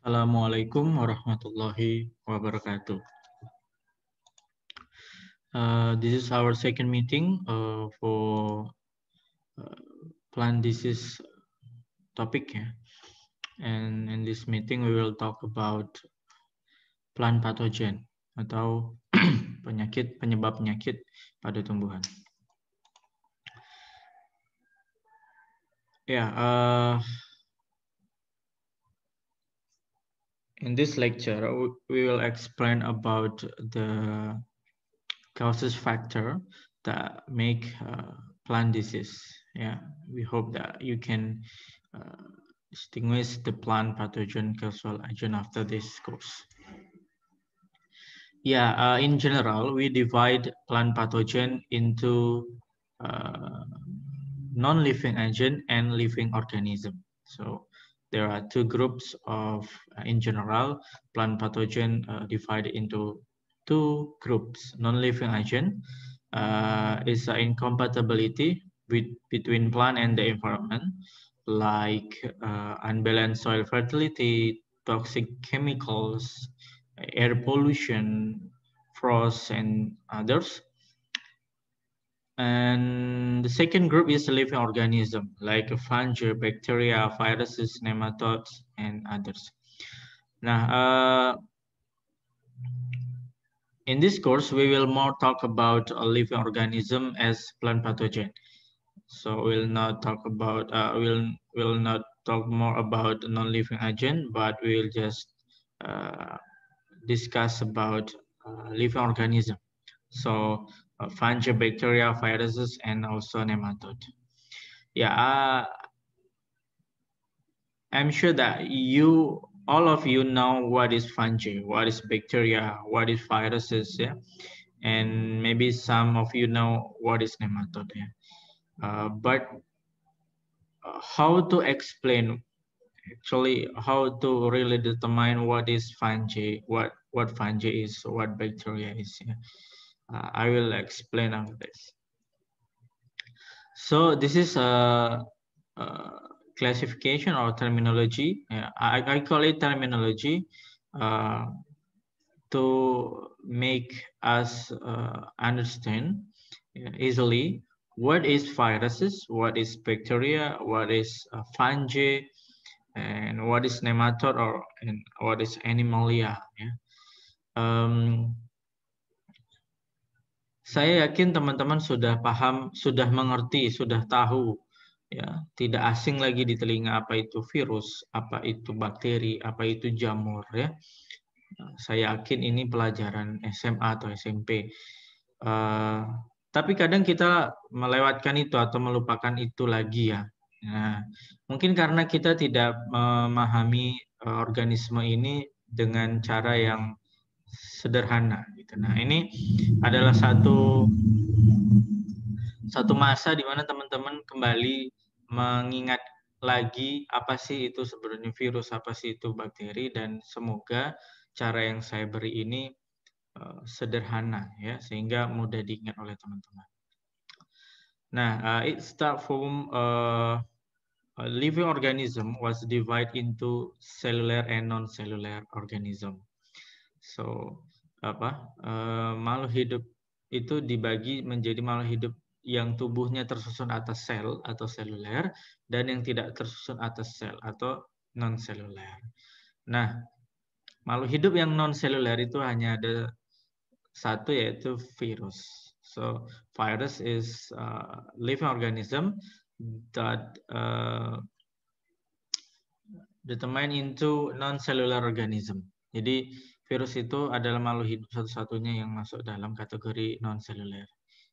Assalamualaikum warahmatullahi wabarakatuh. Uh, this is our second meeting uh, for uh, plant disease topic. Yeah? And in this meeting we will talk about plant pathogen atau penyakit penyebab penyakit pada tumbuhan. Ya, yeah, uh, In this lecture, we will explain about the causes factor that make uh, plant disease. Yeah, we hope that you can uh, distinguish the plant pathogen causal agent after this course. Yeah, uh, in general, we divide plant pathogen into uh, non-living agent and living organism. So there are two groups of, uh, in general, plant pathogen uh, divided into two groups. Non-living agent uh, is an incompatibility with, between plant and the environment, like unbalanced soil fertility, toxic chemicals, air pollution, frost, and others. And the second group is living organism like fungi, bacteria, viruses, nematodes, and others. Now, uh, in this course, we will more talk about living organism as plant pathogen. So we'll not talk about, uh, we'll, we'll not talk more about non-living agent, but we'll just uh, discuss about uh, living organism. So uh, fungi, bacteria, viruses, and also nematode. Yeah, uh, I'm sure that you, all of you know what is fungi, what is bacteria, what is viruses, yeah? And maybe some of you know what is nematode, yeah? Uh, but uh, how to explain actually how to really determine what is fungi, what what fungi is, what bacteria is. Yeah. Uh, I will explain on this. So this is a, a classification or terminology. I, I call it terminology uh, to make us uh, understand easily what is viruses, what is bacteria, what is uh, fungi, and what is nematode or and what is animalia. Yeah? Um, Saya yakin teman-teman sudah paham, sudah mengerti, sudah tahu ya, tidak asing lagi di telinga apa itu virus, apa itu bakteri, apa itu jamur ya. Saya yakin ini pelajaran SMA atau SMP. Uh, eh, tapi kadang kita melewatkan itu atau melupakan itu lagi ya. Nah, mungkin karena kita tidak memahami eh, organisme ini dengan cara yang sederhana gitu. Nah, ini adalah satu satu masa di mana teman-teman kembali mengingat lagi apa sih itu sebenarnya virus, apa sih itu bakteri dan semoga cara yang saya beri ini eh, sederhana ya sehingga mudah diingat oleh teman-teman. Nah, uh, it start from uh, living organism was divided into cellular and non-cellular organism. So apa uh, makhluk hidup itu dibagi menjadi makhluk hidup yang tubuhnya tersusun atas sel atau seluler dan yang tidak tersusun atas sel atau non seluler. Nah, makhluk hidup yang non seluler itu hanya ada satu yaitu virus. So virus is a living organism that uh, eh, determine into non seluler organism. Jadi virus itu adalah makhluk hidup satu-satunya yang masuk dalam kategori non-seluler.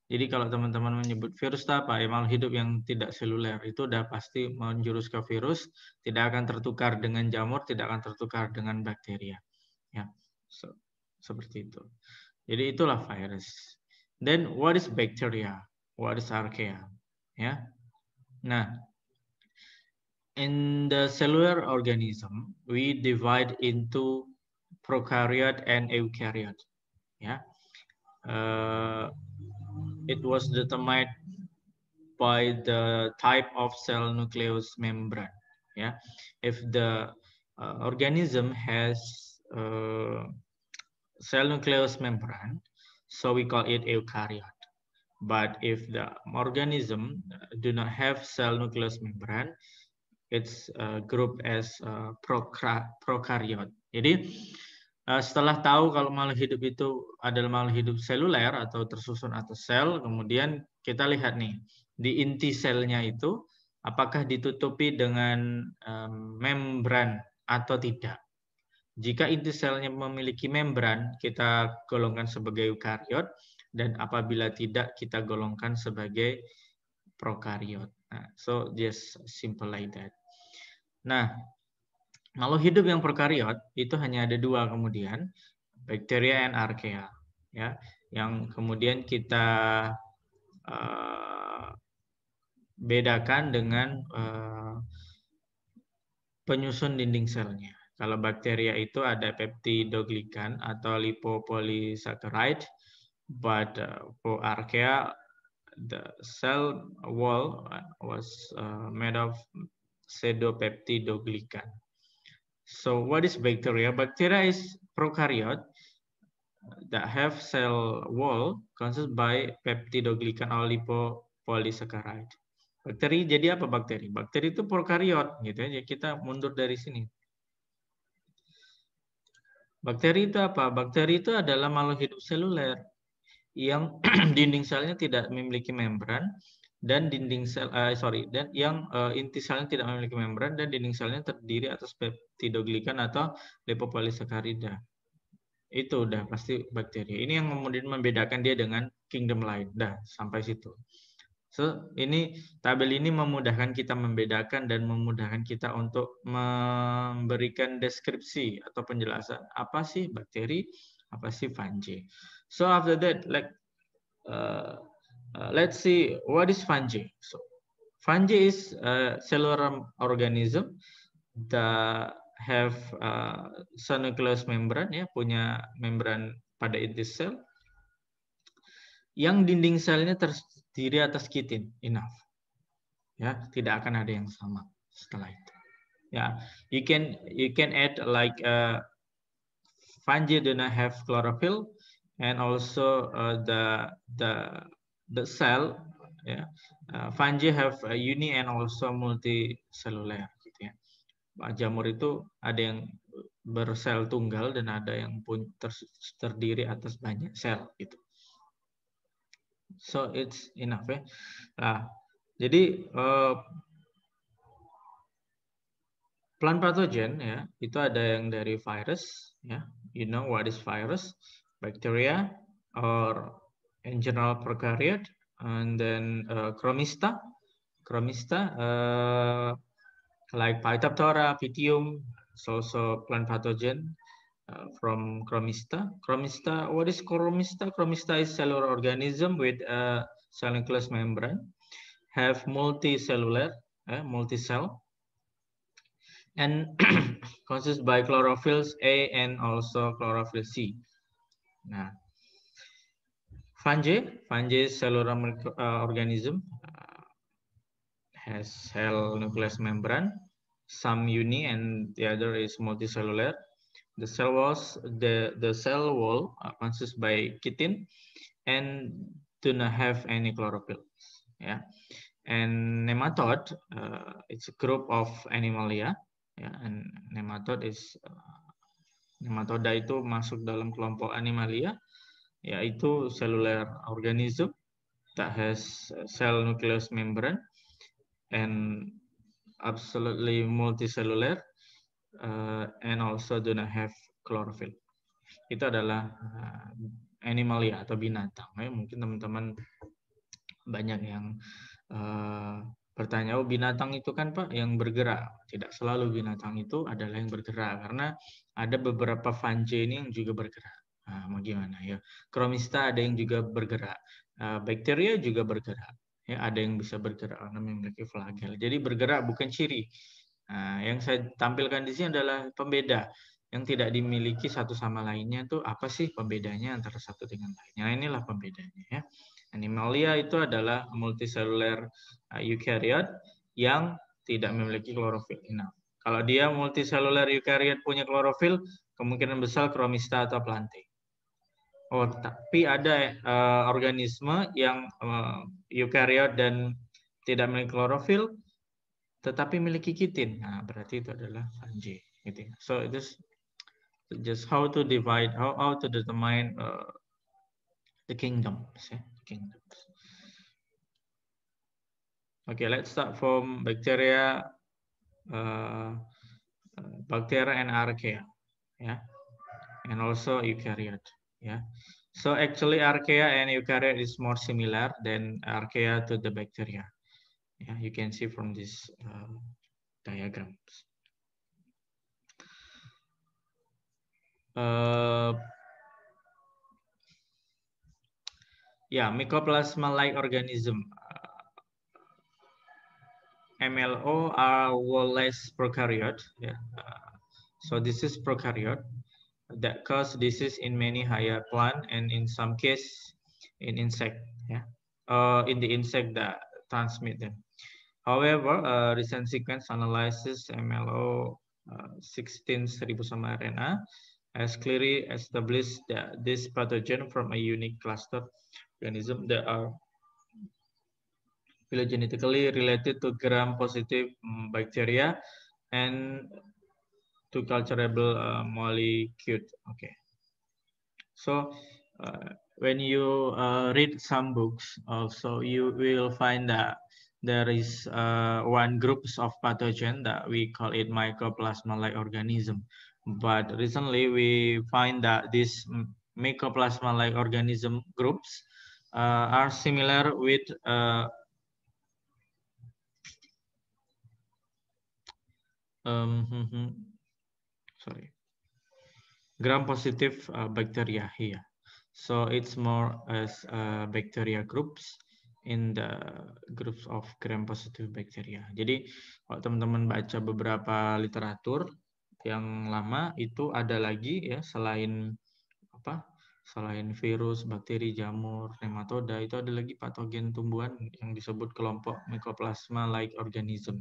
Jadi kalau teman-teman menyebut virus itu apa? Ya, makhluk hidup yang tidak seluler itu udah pasti menjurus ke virus, tidak akan tertukar dengan jamur, tidak akan tertukar dengan bakteria. Ya, so, seperti itu. Jadi itulah virus. Then what is bacteria? What is archaea? Ya. Nah, in the cellular organism, we divide into prokaryote and eukaryote. Yeah, uh, it was determined by the type of cell nucleus membrane. Yeah, if the uh, organism has uh, cell nucleus membrane, so we call it eukaryote. But if the organism uh, do not have cell nucleus membrane, it's uh, grouped as uh, prokaryote Jadi eh, setelah tahu kalau makhluk hidup itu adalah makhluk hidup seluler atau tersusun atas sel, kemudian kita lihat nih di inti selnya itu apakah ditutupi dengan membran atau tidak. Jika inti selnya memiliki membran, kita golongkan sebagai eukariot dan apabila tidak kita golongkan sebagai prokariot. Nah, so just simple like that. Nah, kalau hidup yang prokariot itu hanya ada dua kemudian bakteria dan arkea ya yang kemudian kita uh, bedakan dengan uh, penyusun dinding selnya. Kalau bakteria itu ada peptidoglikan atau lipopolysaccharide, but uh, for archaea the cell wall was uh, made of pseudopeptidoglikan. So what is bacteria? Bacteria is prokaryote that have cell wall consist by peptidoglycan or lipopolysaccharide. Bakteri jadi apa bakteri? Bakteri itu prokaryot gitu ya. Kita mundur dari sini. Bakteri itu apa? Bakteri itu adalah makhluk hidup seluler yang dinding selnya tidak memiliki membran dan dinding sel uh, sorry dan yang uh, inti selnya tidak memiliki membran dan dinding selnya terdiri atas peptidoglikan atau lipopolisakarida itu udah pasti bakteri ini yang kemudian membedakan dia dengan kingdom lain dah sampai situ so ini tabel ini memudahkan kita membedakan dan memudahkan kita untuk memberikan deskripsi atau penjelasan apa sih bakteri apa sih fungi so after that like eh, Uh, let's see what is fungi. So fungi is a cellular organism that have a uh, synonucleus membrane ya punya membran pada inti sel yang dinding selnya terdiri atas kitin enough ya tidak akan ada yang sama setelah itu ya you can you can add like a uh, fungi do not have chlorophyll and also uh, the the the cell ya uh, fungi have a uni and also multicellular gitu ya jamur itu ada yang bersel tunggal dan ada yang pun ter terdiri atas banyak sel gitu so it's enough ya nah, jadi uh, plant pathogen ya itu ada yang dari virus ya you know what is virus bacteria or in general prokaryote, and then uh, chromista, chromista uh, like Phytophthora, pitium it's also plant pathogen uh, from chromista. Chromista, what is chromista? Chromista is cellular organism with a cellular membrane, have multicellular, uh, multicell, and consists by chlorophylls A and also chlorophyll C. Nah. fungi, fungi cellular uh, organism uh, has cell nucleus membrane, some uni and the other is multicellular. The cell walls, the the cell wall uh, consists by chitin and do not have any chlorophyll. Yeah, and nematode, uh, it's a group of animalia. Yeah, and nematode is uh, nematoda itu masuk dalam kelompok animalia yaitu cellular organism that has cell nucleus membrane and absolutely multicellular uh, and also do not have chlorophyll. Itu adalah uh, animalia atau binatang. Ya, mungkin teman-teman banyak yang uh, bertanya, oh binatang itu kan Pak yang bergerak. Tidak selalu binatang itu adalah yang bergerak karena ada beberapa fungi ini yang juga bergerak. Nah, mau gimana ya? Kromista ada yang juga bergerak, ah, bakteria juga bergerak. Ya, ada yang bisa bergerak karena memiliki flagel. Jadi bergerak bukan ciri. Nah, yang saya tampilkan di sini adalah pembeda yang tidak dimiliki satu sama lainnya itu apa sih pembedanya antara satu dengan lainnya? Nah, inilah pembedanya ya. Animalia itu adalah multiseluler ah, eukariot yang tidak memiliki klorofil Nah, Kalau dia multiseluler eukariot punya klorofil, kemungkinan besar kromista atau planting. Oh, tapi ada uh, organisme yang uh, eh, eukariot dan tidak memiliki klorofil, tetapi memiliki kitin. Nah, berarti itu adalah fungi. Gitu. Ya. So it is just how to divide, how how to determine uh, the kingdom. Yeah? Kingdoms. Okay, let's start from bacteria, uh, bacteria and archaea, yeah, and also eukaryote. Yeah. So actually archaea and eukaryote is more similar than archaea to the bacteria. Yeah, you can see from this uh, diagrams. Uh, yeah, mycoplasma-like organism. Uh, MLO are wall-less prokaryote. Yeah. Uh, so this is prokaryote that cause disease in many higher plant and in some case in insect yeah uh, in the insect that transmit them however uh, recent sequence analysis mlo uh, 16 rna has clearly established that this pathogen from a unique cluster organism that are phylogenetically related to gram positive mm, bacteria and to culturable uh, molecule. Okay. So uh, when you uh, read some books, also you will find that there is uh, one groups of pathogen that we call it mycoplasma-like organism. But recently we find that these mycoplasma-like organism groups are similar with um, hmm, hmm. sorry, gram positif uh, bacteria here. Iya. So it's more as uh, bacteria groups in the groups of gram-positive bacteria. Jadi kalau teman-teman baca beberapa literatur yang lama itu ada lagi ya selain apa? Selain virus, bakteri, jamur, nematoda itu ada lagi patogen tumbuhan yang disebut kelompok Mycoplasma like organism.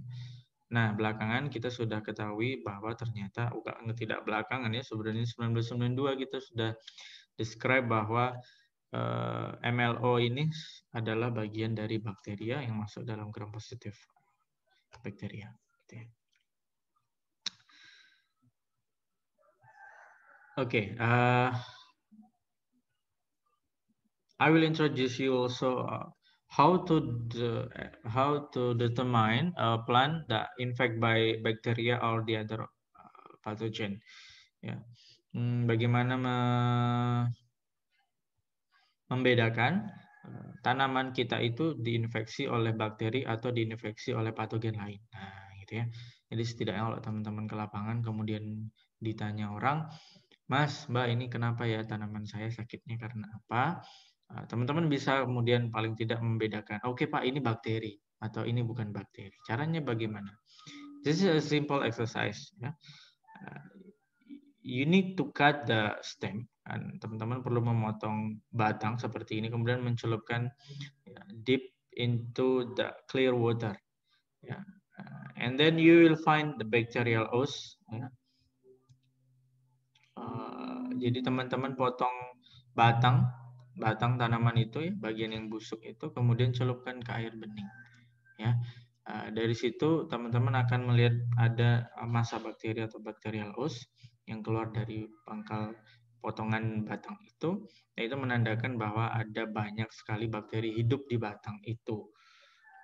Nah, belakangan kita sudah ketahui bahwa ternyata bukan eh, tidak belakangan ya sebenarnya 1992 kita sudah describe bahwa eh, MLO ini adalah bagian dari bakteria yang masuk dalam gram positif bakteria. Gitu ya. Oke, okay, uh, eh, I will introduce you also how to how to determine a plant that infected by bacteria or the other uh, pathogen ya hmm, bagaimana me membedakan uh, tanaman kita itu diinfeksi oleh bakteri atau diinfeksi oleh patogen lain nah gitu ya jadi setidaknya kalau teman-teman ke lapangan kemudian ditanya orang Mas, Mbak, ini kenapa ya tanaman saya sakitnya karena apa? Nah, teman-teman bisa kemudian paling tidak membedakan, oke okay, Pak ini bakteri atau ini bukan bakteri. Caranya bagaimana? This is a simple exercise. Ya. You need to cut the stem. Teman-teman perlu memotong batang seperti ini, kemudian mencelupkan ya, deep into the clear water. Ya. And then you will find the bacterial host. Ya. Uh, jadi teman-teman potong batang batang tanaman itu ya bagian yang busuk itu kemudian celupkan ke air bening ya eh, dari situ teman-teman akan melihat ada eh, masa bakteri atau bakterial host yang keluar dari pangkal potongan batang itu nah, itu menandakan bahwa ada banyak sekali bakteri hidup di batang itu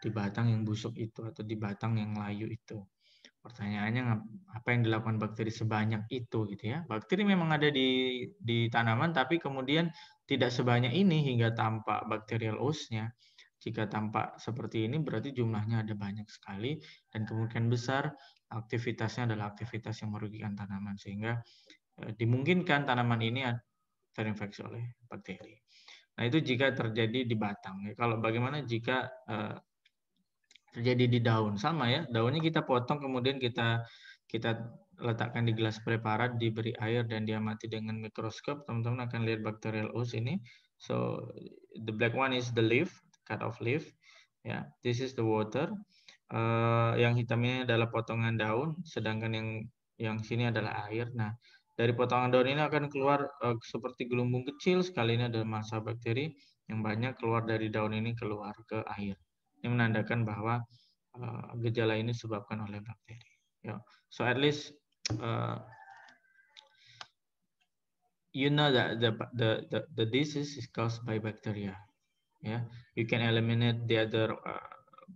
di batang yang busuk itu atau di batang yang layu itu pertanyaannya apa yang dilakukan bakteri sebanyak itu gitu ya bakteri memang ada di di tanaman tapi kemudian tidak sebanyak ini hingga tampak bakterial usnya. Jika tampak seperti ini berarti jumlahnya ada banyak sekali dan kemungkinan besar aktivitasnya adalah aktivitas yang merugikan tanaman sehingga eh, dimungkinkan tanaman ini terinfeksi oleh bakteri. Nah, itu jika terjadi di batang. Ya. Kalau bagaimana jika eh, terjadi di daun? Sama ya, daunnya kita potong kemudian kita kita letakkan di gelas preparat, diberi air dan diamati dengan mikroskop, teman-teman akan lihat bakterial ooze ini. So the black one is the leaf, cut off leaf. Ya, yeah, this is the water. Uh, yang ini adalah potongan daun, sedangkan yang yang sini adalah air. Nah, dari potongan daun ini akan keluar uh, seperti gelembung kecil sekali ini adalah massa bakteri yang banyak keluar dari daun ini keluar ke air. Ini menandakan bahwa uh, gejala ini disebabkan oleh bakteri. Yeah. So at least uh, you know that the, the, the, the disease is caused by bacteria. yeah. you can eliminate the other uh,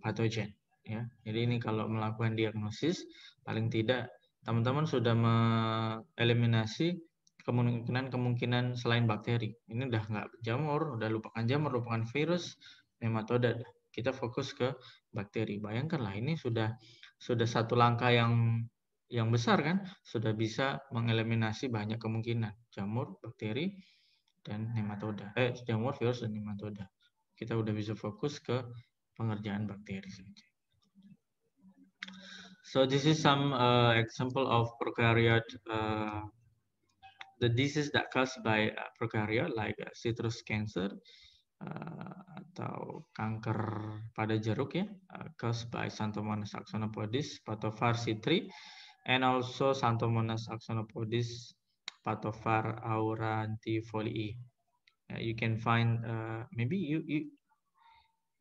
pathogen. yeah. jadi ini kalau melakukan diagnosis, paling tidak teman-teman sudah mengeliminasi kemungkinan-kemungkinan selain bakteri. Ini udah nggak jamur, udah lupakan jamur, lupakan virus, nematoda. Kita fokus ke bakteri. Bayangkanlah ini sudah sudah satu langkah yang yang besar kan sudah bisa mengeliminasi banyak kemungkinan jamur, bakteri, dan nematoda. Eh, jamur, virus, dan nematoda. Kita sudah bisa fokus ke pengerjaan bakteri saja. So this is some uh, example of prokaryote uh, the disease that caused by uh, prokaryote like uh, citrus cancer uh, atau kanker pada jeruk ya uh, caused by Santomonas axonopodis pathovar citri and also Xanthomonas axonopodis patophar aurantifolii. Uh, you can find uh, maybe you, you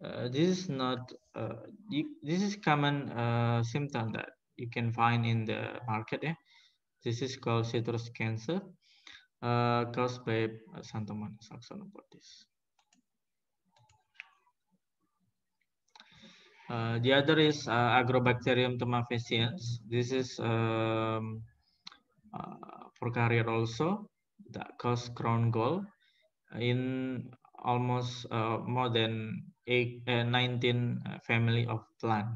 uh, this is not uh, you, this is common uh, symptom that you can find in the market. Eh? This is called citrus cancer uh, caused by Xanthomonas axonopodis. Uh, the other is uh, Agrobacterium tumefaciens. This is um, uh, prokaryote also that cause crown gall in almost uh, more than eight, uh, 19 uh, family of plant.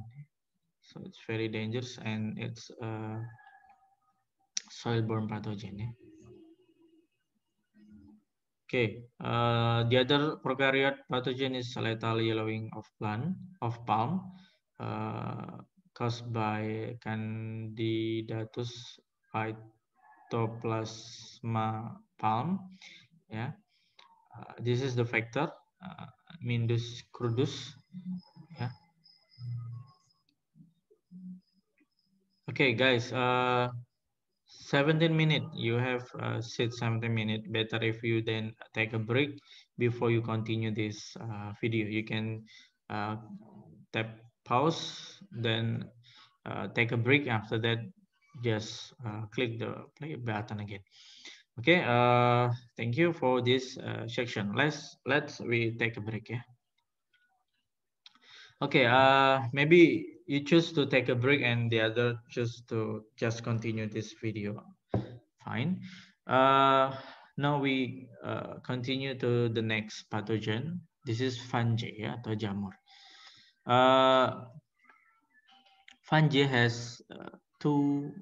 So it's very dangerous and it's uh, soil-borne pathogen. Yeah? Okay, uh, eh, the other prokaryote pathogen is lethal yellowing of plant of palm uh, caused by Candidatus phytoplasma palm. Yeah, ya. uh, this is the factor uh, Mindus crudus. Yeah. Okay, guys. Uh, 17 minutes. you have uh, said 17 minutes. better if you then take a break before you continue this uh, video you can uh, tap pause then uh, take a break after that just uh, click the play button again okay uh, thank you for this section let's let's we take a break yeah okay uh maybe you choose to take a break and the other choose to just continue this video. Fine. Uh, now we uh, continue to the next pathogen. This is fungi yeah, or jamur. Uh, fungi has uh, two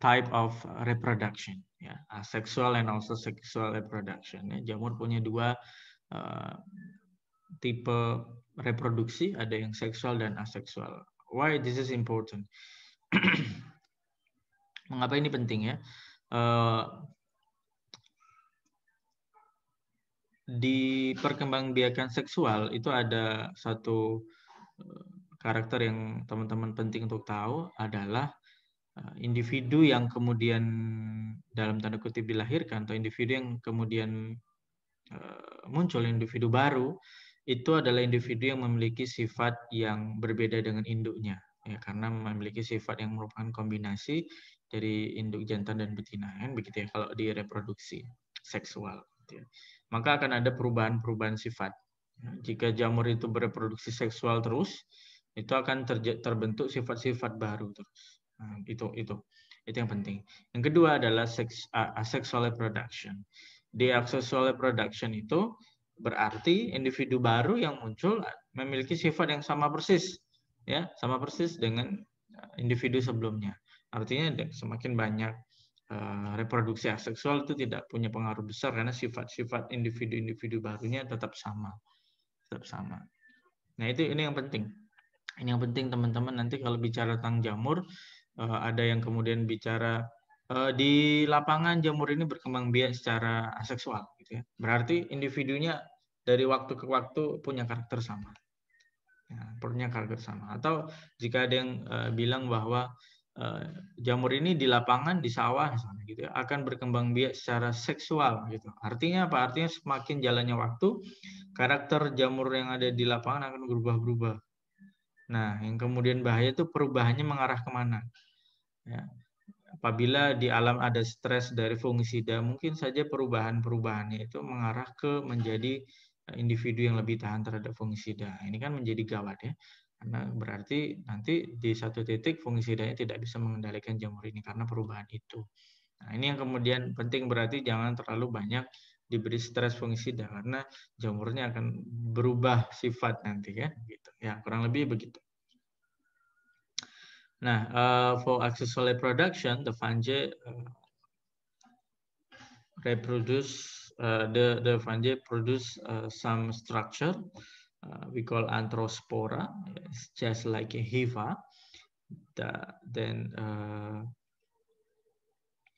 type of reproduction yeah, asexual uh, and also sexual reproduction. Yeah, Jamur punya dua uh, tipe reproduksi, ada yang seksual dan aseksual. why this is important mengapa ini penting ya uh, di perkembangbiakan seksual itu ada satu eh, karakter yang teman-teman penting untuk tahu adalah eh, individu yang kemudian dalam tanda kutip dilahirkan atau individu yang kemudian muncul individu baru itu adalah individu yang memiliki sifat yang berbeda dengan induknya ya karena memiliki sifat yang merupakan kombinasi dari induk jantan dan betina kan begitu ya kalau di reproduksi seksual gitu ya. maka akan ada perubahan-perubahan sifat ya, jika jamur itu bereproduksi seksual terus itu akan terbentuk sifat-sifat baru terus nah, itu itu itu yang penting yang kedua adalah seks, uh, asexual reproduction di asexual reproduction itu berarti individu baru yang muncul memiliki sifat yang sama persis ya sama persis dengan eh, individu sebelumnya artinya semakin banyak eh, reproduksi aseksual itu tidak punya pengaruh besar karena sifat-sifat individu-individu barunya tetap sama tetap sama nah itu ini yang penting ini yang penting teman-teman nanti kalau bicara tentang jamur eh, ada yang kemudian bicara Eh, di lapangan jamur ini berkembang biak secara aseksual gitu ya. Berarti individunya dari waktu ke waktu punya karakter sama. Ya, punya karakter sama. Atau jika ada yang uh, bilang bahwa eh, jamur ini di lapangan, di sawah misalnya gitu ya, akan berkembang biak secara seksual gitu. Artinya apa? Artinya semakin jalannya waktu, karakter jamur yang ada di lapangan akan berubah-berubah. Nah, yang kemudian bahaya itu perubahannya mengarah kemana? Ya apabila di alam ada stres dari fungisida, mungkin saja perubahan-perubahannya itu mengarah ke menjadi eh, individu yang lebih tahan terhadap fungisida. Ini kan menjadi gawat ya. Karena berarti nanti di satu titik fungisidanya tidak bisa mengendalikan jamur ini karena perubahan itu. Nah, ini yang kemudian penting berarti jangan terlalu banyak diberi stres fungisida karena jamurnya akan berubah sifat nanti kan gitu. Ya, kurang lebih begitu. Nah, uh, for asexual production, the fungi uh, reproduce uh, the the fungi produce uh, some structure we call anthrospora. It's just like a hiva. The, then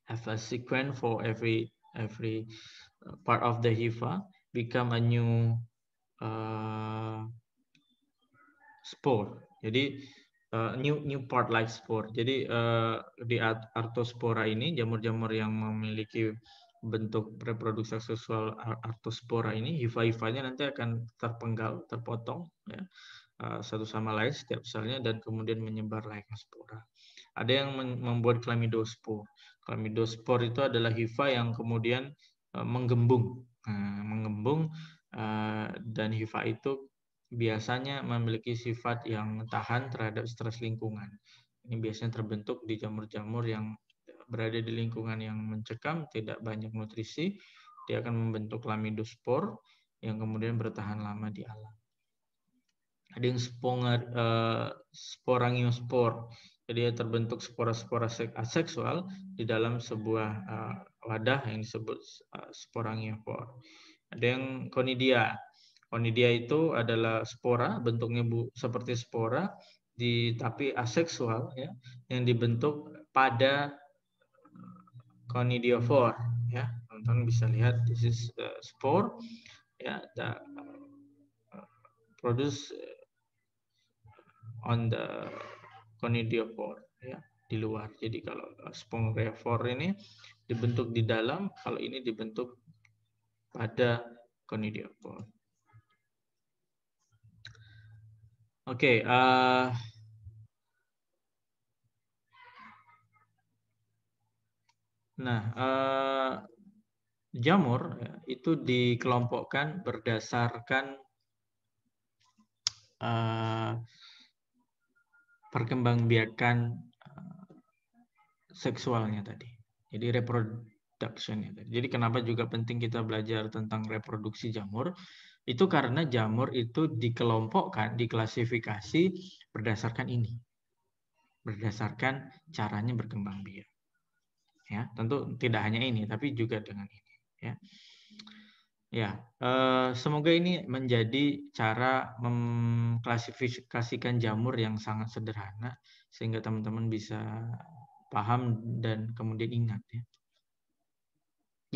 have a sequence for every every part of the hifa become a new uh, spore. Jadi Eh, new new part like spore. Jadi uh, di artospora ini jamur-jamur yang memiliki bentuk reproduksi seksual artospora ini hifa-hifanya nanti akan terpenggal, terpotong ya, eh, satu sama lain setiap selnya dan kemudian menyebar layaknya spora. Ada yang membuat klamidospor. Klamidospor itu adalah hifa yang kemudian uh, menggembung, nah, menggembung dan hifa itu biasanya memiliki sifat yang tahan terhadap stres lingkungan. Ini biasanya terbentuk di jamur-jamur yang berada di lingkungan yang mencekam, tidak banyak nutrisi, dia akan membentuk lamidospor yang kemudian bertahan lama di alam. Ada yang sponger, eh, sporangiospor, jadi terbentuk spora-spora seksual di dalam sebuah eh, wadah yang disebut eh, sporangiospor. Ada yang konidia, Onidia itu adalah spora, bentuknya bu, seperti spora, di, tapi aseksual ya, yang dibentuk pada eh, conidiofor ya. Teman-teman bisa lihat this is the spore ya the eh, produce eh, on the conidiofor ya di luar. Jadi kalau sporeofor ini dibentuk di dalam, kalau ini dibentuk pada conidiofor. Oke, okay, uh, eh, nah uh, jamur itu dikelompokkan berdasarkan uh, perkembangbiakan seksualnya tadi. Jadi reproduction Jadi kenapa juga penting kita belajar tentang reproduksi jamur? Itu karena jamur itu dikelompokkan, diklasifikasi berdasarkan ini. Berdasarkan caranya berkembang biak. Ya, tentu tidak hanya ini tapi juga dengan ini, ya. Ya, eh, semoga ini menjadi cara mengklasifikasikan jamur yang sangat sederhana sehingga teman-teman bisa paham dan kemudian ingat ya.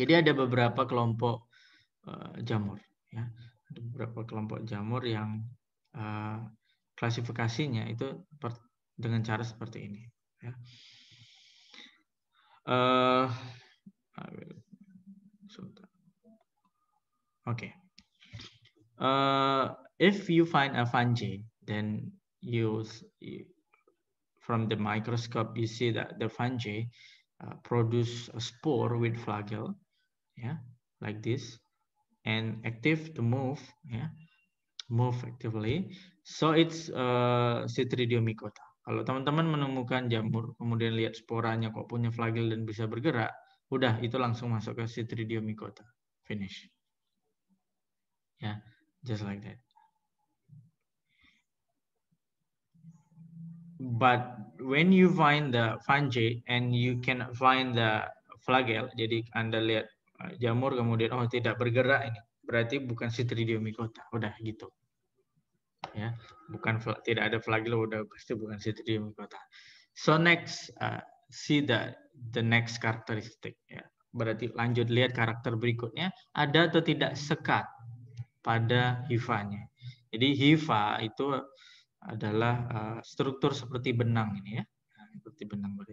Jadi ada beberapa kelompok eh, jamur ya ada beberapa kelompok jamur yang uh, klasifikasinya itu dengan cara seperti ini. Ya. Uh, Oke. Okay. Uh, eh, if you find a fungi, then you from the microscope you see that the fungi uh, produce a spore with flagell, yeah, like this and active to move ya move actively so it's uh, kalau teman-teman menemukan jamur kemudian lihat sporanya kok punya flagel dan bisa bergerak udah itu langsung masuk ke Citridiomicotta finish ya yeah, just like that but when you find the fungi and you can find the flagel jadi anda lihat jamur kemudian oh tidak bergerak ini berarti bukan Citridiomycota udah gitu ya bukan tidak ada flagella udah pasti bukan Citridiomycota so next uh, see the the next characteristic ya berarti lanjut lihat karakter berikutnya ada atau tidak sekat pada hifanya jadi hifa itu adalah uh, struktur seperti benang ini ya nah, seperti benang pada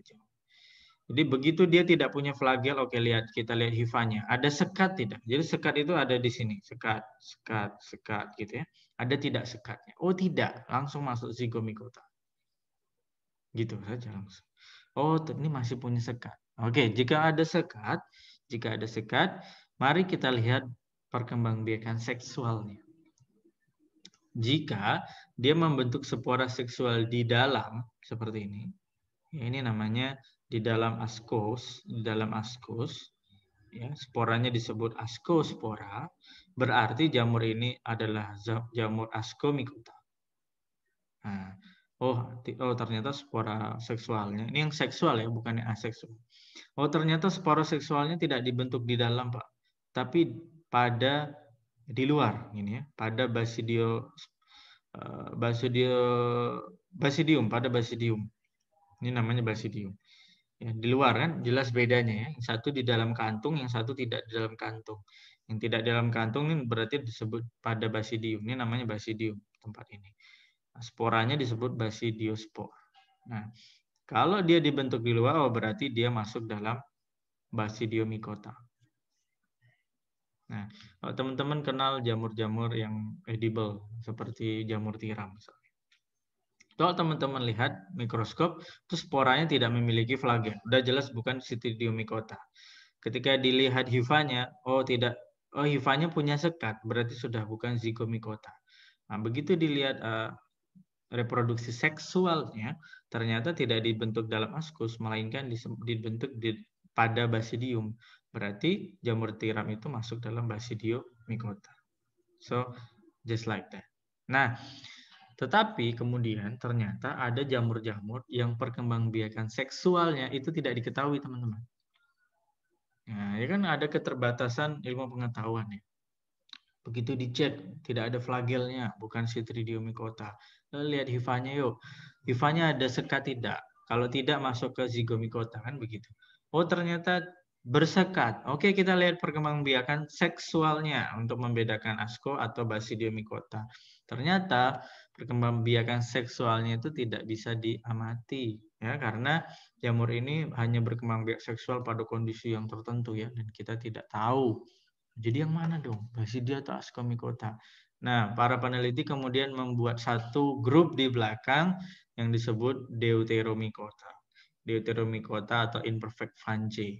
jadi begitu dia tidak punya flagel, oke lihat kita lihat hifanya. Ada sekat tidak? Jadi sekat itu ada di sini, sekat, sekat, sekat gitu ya. Ada tidak sekatnya? Oh tidak, langsung masuk zigomikota. Gitu saja langsung. Oh ini masih punya sekat. Oke, jika ada sekat, jika ada sekat, mari kita lihat perkembangbiakan seksualnya. Jika dia membentuk spora seksual di dalam seperti ini, ya, ini namanya di dalam askos, di dalam askos, ya, sporanya disebut askospora, berarti jamur ini adalah jamur askomikota. Nah, oh, oh ternyata spora seksualnya, ini yang seksual ya, bukan yang aseksual. Oh ternyata spora seksualnya tidak dibentuk di dalam pak, tapi pada di luar, ini ya, pada basidio eh, basidio basidium pada basidium. Ini namanya basidium. Ya, di luar kan jelas bedanya ya. Yang satu di dalam kantung, yang satu tidak di dalam kantung. Yang tidak di dalam kantung ini berarti disebut pada basidium. Ini namanya basidium tempat ini. Nah, Sporanya disebut basidiospor. Nah, kalau dia dibentuk di luar, oh berarti dia masuk dalam basidiomikota. Nah, kalau teman-teman kenal jamur-jamur yang edible seperti jamur tiram misalnya kalau teman-teman lihat mikroskop, itu sporanya tidak memiliki flagel, Udah jelas bukan Psittodiomycota. Ketika dilihat hifanya, oh tidak, oh hifanya punya sekat, berarti sudah bukan zygomycota. Nah, begitu dilihat uh, reproduksi seksualnya, ternyata tidak dibentuk dalam askus, melainkan dibentuk di, pada basidium. Berarti jamur tiram itu masuk dalam basidiomycota. So, just like that. Nah, tetapi kemudian ternyata ada jamur-jamur yang perkembangbiakan seksualnya itu tidak diketahui teman-teman. Nah, ya kan ada keterbatasan ilmu pengetahuan ya. Begitu dicek, tidak ada flagelnya, bukan Citridiomycota. Lalu eh, lihat hifanya yuk. Hifanya ada sekat tidak? Kalau tidak masuk ke zigomikota kan begitu. Oh ternyata bersekat. Oke, kita lihat perkembangbiakan seksualnya untuk membedakan asko atau basidiomycota. Ternyata perkembangbiakan seksualnya itu tidak bisa diamati ya karena jamur ini hanya berkembang biak seksual pada kondisi yang tertentu ya dan kita tidak tahu. Jadi yang mana dong? Basidia atau ascomycota? Nah, para peneliti kemudian membuat satu grup di belakang yang disebut deuteromikota. Deuteromikota atau imperfect fungi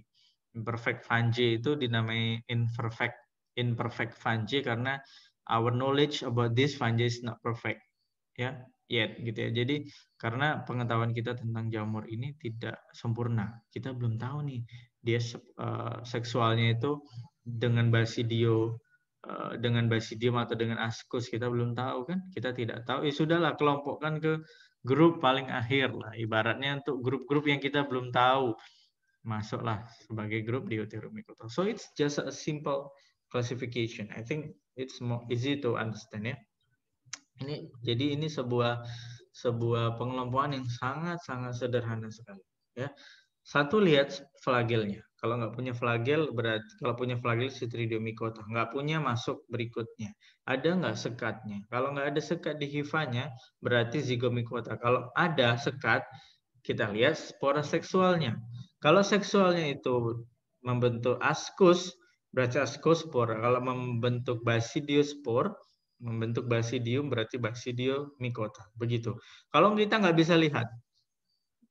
imperfect fungi itu dinamai imperfect imperfect fungi karena our knowledge about this fungi is not perfect ya yet gitu ya. Jadi karena pengetahuan kita tentang jamur ini tidak sempurna. Kita belum tahu nih dia uh, seksualnya itu dengan basidio uh, dengan basidium atau dengan askus kita belum tahu kan kita tidak tahu ya sudahlah kelompokkan ke grup paling akhir lah ibaratnya untuk grup-grup yang kita belum tahu masuklah sebagai grup Deuterium microton. So it's just a simple classification. I think it's more easy to understand ya. Ini jadi ini sebuah sebuah pengelompokan yang sangat-sangat sederhana sekali ya. Satu lihat flagelnya. Kalau nggak punya flagel berarti kalau punya flagel Citridiomycota. Nggak punya masuk berikutnya. Ada nggak sekatnya? Kalau nggak ada sekat di hifanya berarti zigomikota. Kalau ada sekat kita lihat spora seksualnya kalau seksualnya itu membentuk askus, berarti spora, Kalau membentuk basidiospor, membentuk basidium berarti mikota, Begitu. Kalau kita nggak bisa lihat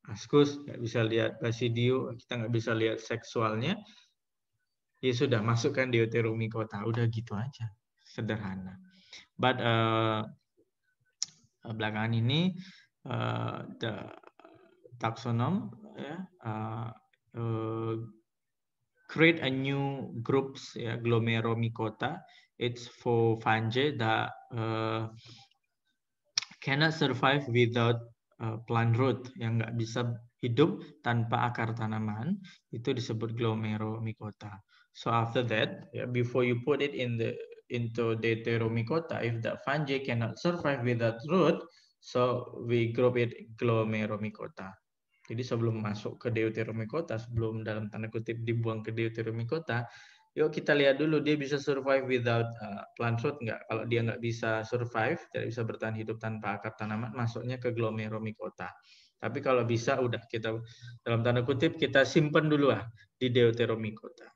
askus, nggak bisa lihat basidio, kita nggak bisa lihat seksualnya, ya sudah masukkan mikota, Udah gitu aja. Sederhana. But uh, belakangan ini uh, eh, the taksonom ya yeah, uh, uh, create a new groups ya glomeromycota it's for fungi that uh, cannot survive without uh, plant root yang nggak bisa hidup tanpa akar tanaman itu disebut glomeromycota so after that yeah, before you put it in the into deuteromycota if the fungi cannot survive without root so we group it glomeromycota jadi sebelum masuk ke deuteromycota, sebelum dalam tanda kutip dibuang ke deuteromycota, yuk kita lihat dulu dia bisa survive without uh, plant root nggak? Kalau dia nggak bisa survive, tidak bisa bertahan hidup tanpa akar tanaman, masuknya ke glomeromycota. Tapi kalau bisa udah kita dalam tanda kutip kita simpan dulu lah di deuteromycota.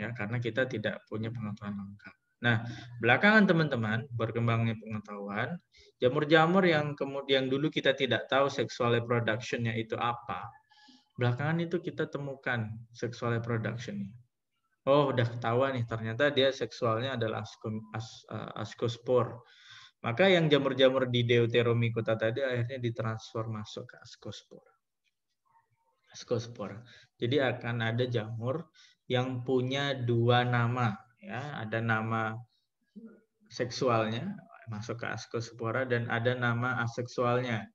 Ya, karena kita tidak punya pengetahuan lengkap. Nah, belakangan teman-teman, berkembangnya pengetahuan, jamur-jamur yang kemudian dulu kita tidak tahu seksual reproduction-nya itu apa, belakangan itu kita temukan seksual reproduction Oh, udah ketahuan nih, ternyata dia seksualnya adalah eh, ascospor. Maka yang jamur-jamur di deuteromycota tadi akhirnya ditransfer masuk ke ascospor. Ascospor. Jadi akan ada jamur yang punya dua nama ya ada nama seksualnya masuk ke Ascospora dan ada nama aseksualnya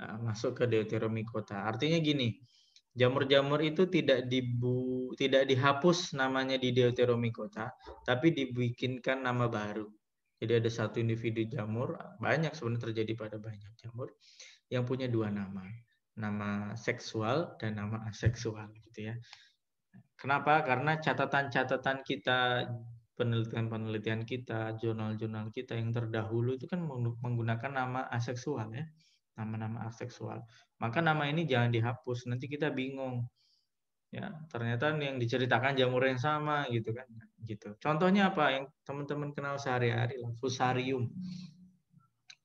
eh, masuk ke deuteromycota. Artinya gini, jamur-jamur itu tidak dibu tidak dihapus namanya di deuteromycota, tapi dibikinkan nama baru. Jadi ada satu individu jamur, banyak sebenarnya terjadi pada banyak jamur yang punya dua nama, nama seksual dan nama aseksual gitu ya. Kenapa? Karena catatan-catatan kita, penelitian-penelitian kita, jurnal-jurnal kita yang terdahulu itu kan menggunakan nama aseksual ya, nama-nama aseksual. Maka nama ini jangan dihapus, nanti kita bingung. Ya, ternyata yang diceritakan jamur yang sama gitu kan. Gitu. Contohnya apa yang teman-teman kenal sehari-hari lah, fusarium.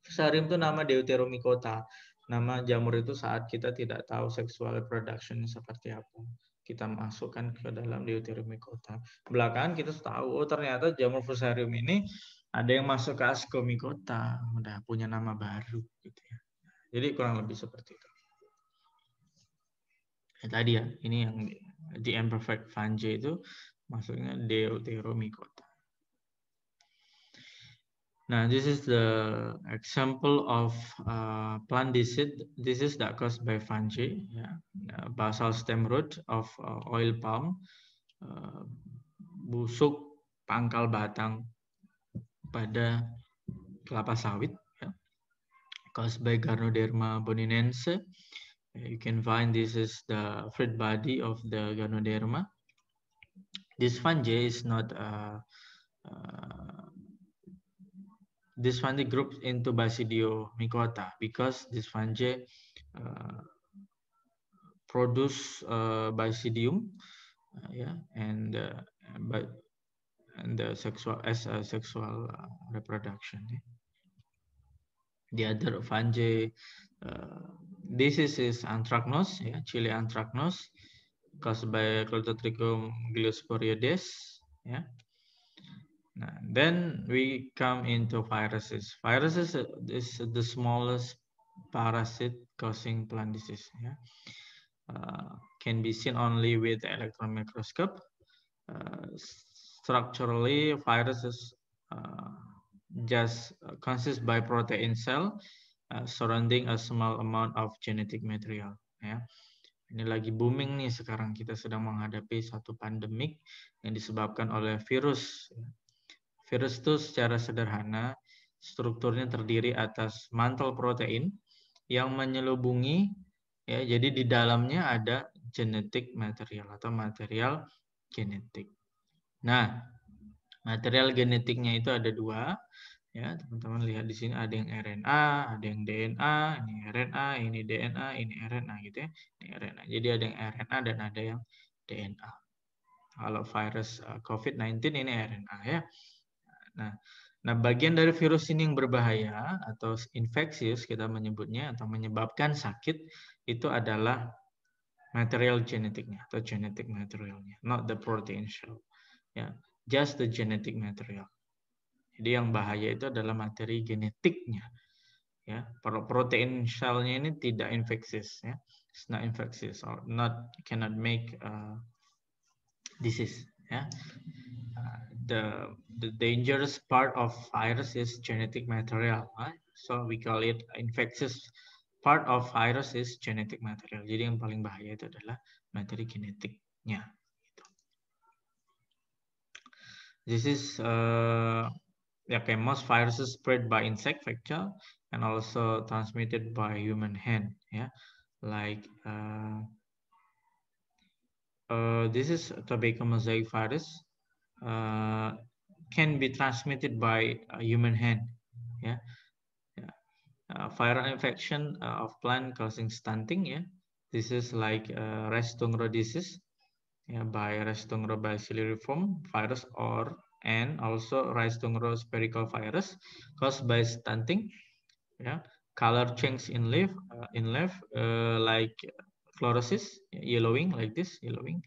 Fusarium itu nama deuteromycota. Nama jamur itu saat kita tidak tahu sexual reproduction seperti apa kita masukkan ke dalam deuterium mikota. Belakangan kita tahu, oh ternyata jamur fusarium ini ada yang masuk ke ascomycota, udah punya nama baru gitu ya. Jadi kurang lebih seperti itu. Ya, tadi ya, ini yang di imperfect fungi itu masuknya deuteromycota. Now, nah, this is the example of uh, plant disease. This is that caused by fungi, yeah. uh, ya, basal stem root of uh, oil palm, uh, busuk pangkal batang pada kelapa sawit, yeah. caused by Ganoderma boninense. You can find this is the fruit body of the Ganoderma. This fungi is not uh, uh, This fungi groups into Basidiomycota because this uh, produce uh, Basidium, uh, yeah, and uh, but and the sexual as a sexual uh, reproduction. Yeah. The other fungi, uh, this is, is anthracnose, yeah, Chile anthracnose, caused by Clototrichum gliosporides, yeah, Nah, then we come into viruses. Viruses is the smallest parasite causing plant disease. Yeah. Uh, can be seen only with electron microscope. Uh, structurally, viruses uh, just consist by protein cell uh, surrounding a small amount of genetic material. Ya. Ini lagi booming nih sekarang kita sedang menghadapi satu pandemik yang disebabkan oleh virus. Ya. Virus itu secara sederhana strukturnya terdiri atas mantel protein yang menyelubungi ya jadi di dalamnya ada genetik material atau material genetik. Nah, material genetiknya itu ada dua. Ya, teman-teman lihat di sini ada yang RNA, ada yang DNA, ini RNA, ini DNA, ini RNA gitu ya. Ini RNA. Jadi ada yang RNA dan ada yang DNA. Kalau virus eh, COVID-19 ini RNA ya. Nah, nah bagian dari virus ini yang berbahaya atau infeksius kita menyebutnya atau menyebabkan sakit itu adalah material genetiknya atau genetic materialnya, not the protein shell. Ya, just the genetic material. Jadi yang bahaya itu adalah materi genetiknya. Ya, protein shellnya ini tidak infeksius. Ya. It's not infectious or not cannot make uh, disease. Ya. the, the dangerous part of virus is genetic material. Right? So we call it infectious part of virus is genetic material. Jadi yang paling bahaya itu adalah materi genetiknya. This is uh, okay. Most viruses spread by insect vector and also transmitted by human hand. Yeah, like uh, uh, this is tobacco mosaic virus. Uh, can be transmitted by a human hand. Yeah, Uh, viral infection uh, of plant causing stunting. Yeah, this is like uh, tungro disease yeah, by Restongra bacilliform virus or and also tungro spherical virus caused by stunting. Yeah, color change in leaf uh, in leaf uh, like chlorosis, yellowing like this, yellowing.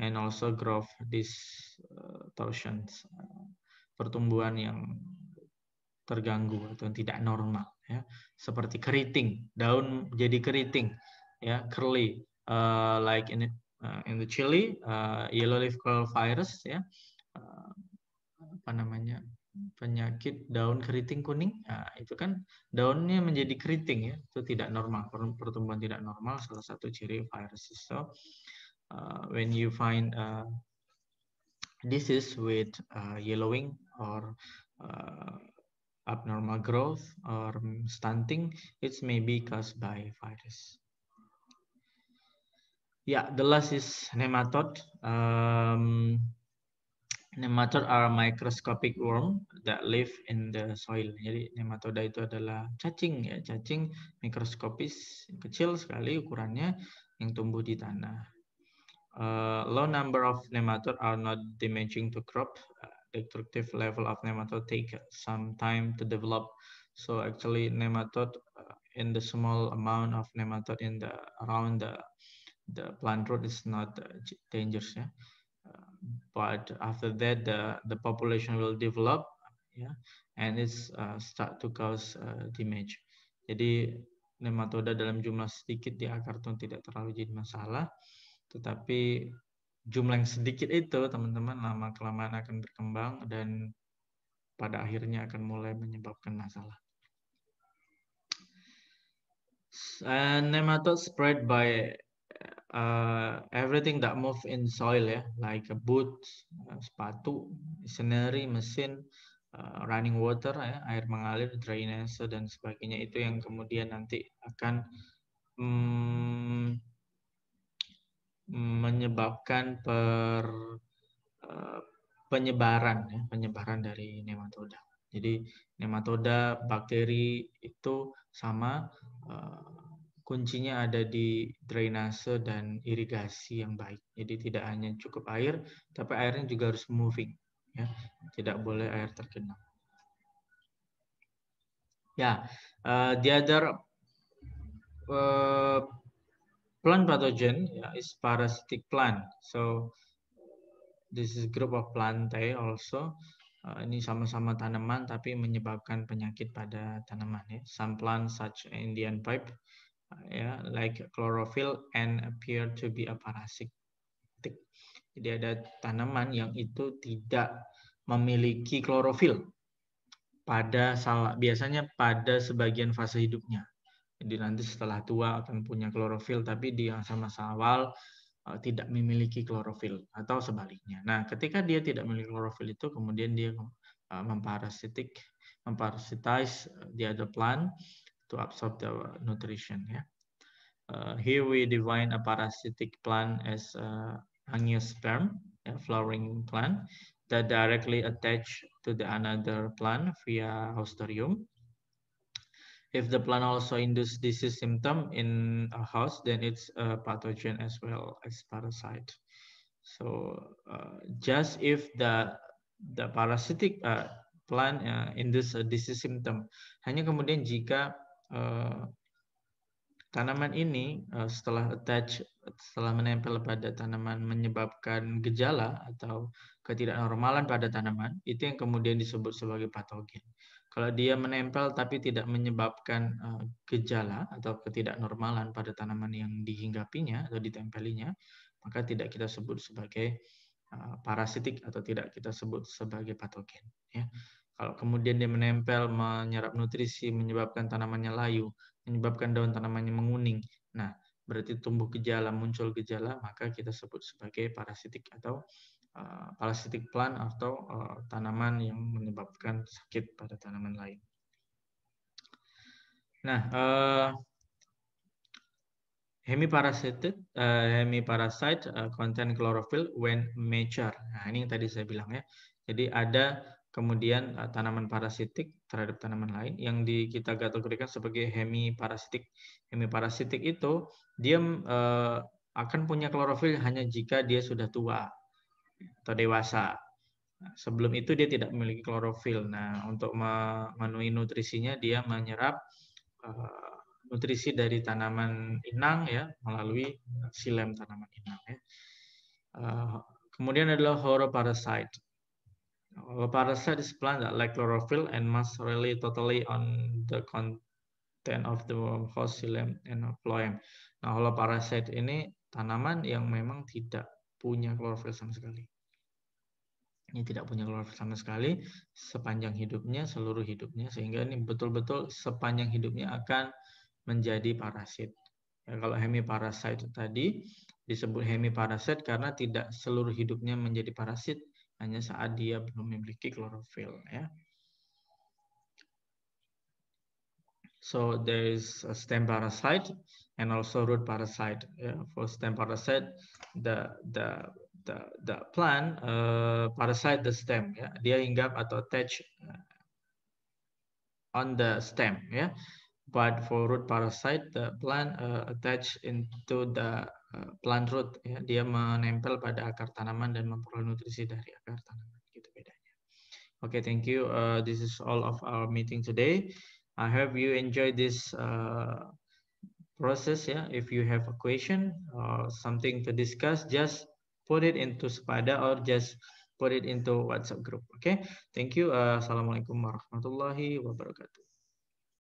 and also growth distortions uh, uh, pertumbuhan yang terganggu atau tidak normal ya seperti keriting daun jadi keriting ya curly uh, like in uh, in the chili uh, yellow leaf curl virus ya uh, apa namanya penyakit daun keriting kuning nah, itu kan daunnya menjadi keriting ya itu tidak normal pertumbuhan tidak normal salah satu ciri virus so Uh, when you find uh, disease with uh, yellowing or abnormal growth or stunting, it may be caused by virus. Yeah, the last is nematode. Um, nematode are microscopic worm that live in the soil. Jadi nematoda itu adalah cacing ya, cacing mikroskopis kecil sekali ukurannya yang tumbuh di tanah. Uh, low number of nematode are not damaging to crop. Uh, destructive level of nematode take some time to develop. So actually nematode uh, in the small amount of nematode in the around the the plant root is not uh, dangerous. Yeah? Uh, but after that, the, the population will develop yeah, and it's uh, start to cause damage. Jadi nematoda dalam jumlah sedikit di akar tun tidak terlalu jadi masalah. Tetapi jumlah yang sedikit itu, teman-teman, lama kelamaan akan berkembang dan pada akhirnya akan mulai menyebabkan masalah. And eh, nematode spread by uh, everything that move in soil ya, like a boot, eh, sepatu, scenery, mesin, uh, running water ya, air mengalir, drainase dan sebagainya itu yang kemudian nanti akan hmm, menyebabkan per eh, penyebaran ya, penyebaran dari nematoda. Jadi nematoda bakteri itu sama eh, kuncinya ada di drainase dan irigasi yang baik. Jadi tidak hanya cukup air, tapi airnya juga harus moving ya. Tidak boleh air tergenang. Ya, uh, eh, the other uh, plant pathogen yeah, is parasitic plant. So this is group of plantae also. Uh, ini sama-sama tanaman tapi menyebabkan penyakit pada tanaman ya. Some plants such Indian pipe uh, ya yeah, like chlorophyll and appear to be a parasitic. Jadi ada tanaman yang itu tidak memiliki chlorophyll pada salah biasanya pada sebagian fase hidupnya jadi nanti setelah tua akan punya klorofil, tapi di masa sama-sama awal eh, tidak memiliki klorofil atau sebaliknya. Nah, ketika dia tidak memiliki klorofil itu, kemudian dia eh, memparasitik, memparasitize eh, the other plant to absorb the nutrition. Ya. Uh, here we define a parasitic plant as a angiosperm, a ya, flowering plant that directly attach to the another plant via haustorium if the plant also induce disease symptom in a house, then it's a pathogen as well as parasite. So uh, just if the the parasitic uh, plant uh, induce a disease symptom, hanya kemudian jika uh, tanaman ini uh, setelah attach setelah menempel pada tanaman menyebabkan gejala atau ketidaknormalan pada tanaman itu yang kemudian disebut sebagai patogen. Kalau dia menempel tapi tidak menyebabkan eh, gejala atau ketidaknormalan pada tanaman yang dihinggapinya atau ditempelinya, maka tidak kita sebut sebagai eh, parasitik atau tidak kita sebut sebagai patogen. Ya. Kalau kemudian dia menempel, menyerap nutrisi, menyebabkan tanamannya layu, menyebabkan daun tanamannya menguning, nah berarti tumbuh gejala, muncul gejala, maka kita sebut sebagai parasitik atau Eh, parasitic plant atau eh, tanaman yang menyebabkan sakit pada tanaman lain. Nah, uh, eh, hemiparasitic, uh, hemiparasite uh, klorofil when mature. Nah, ini yang tadi saya bilang ya. Jadi ada kemudian tanaman parasitik terhadap tanaman lain yang di, kita kategorikan sebagai hemiparasitik. Hemiparasitik itu dia akan punya klorofil hanya jika dia sudah tua atau dewasa. Nah, sebelum itu dia tidak memiliki klorofil. Nah, untuk memenuhi nutrisinya dia menyerap eh, nutrisi dari tanaman inang ya melalui silem tanaman inang ya. Uh, kemudian adalah horoparasite. Horoparasite is plant that lack chlorophyll and must rely totally on the content of the host silem and phloem. Nah, holoparasite ini tanaman yang memang tidak punya klorofil sama sekali ini tidak punya keluarga sama sekali sepanjang hidupnya seluruh hidupnya sehingga ini betul-betul sepanjang hidupnya akan menjadi parasit. Ya, kalau hemiparasit tadi disebut hemiparasit karena tidak seluruh hidupnya menjadi parasit hanya saat dia belum memiliki klorofil ya. So there is a stem parasite and also root parasite. Yeah, for stem parasite, the the the, the plant uh, parasite the stem ya dia hinggap atau attach uh, on the stem ya but for root parasite the plant uh, attach into the uh, plant root ya dia menempel pada akar tanaman dan memperoleh nutrisi dari akar tanaman gitu bedanya oke okay, thank you uh, this is all of our meeting today I hope you enjoy this uh, process yeah if you have a question or something to discuss just put it into Spada or just put it into WhatsApp group. Okay. Thank you. Uh, Assalamualaikum warahmatullahi wabarakatuh.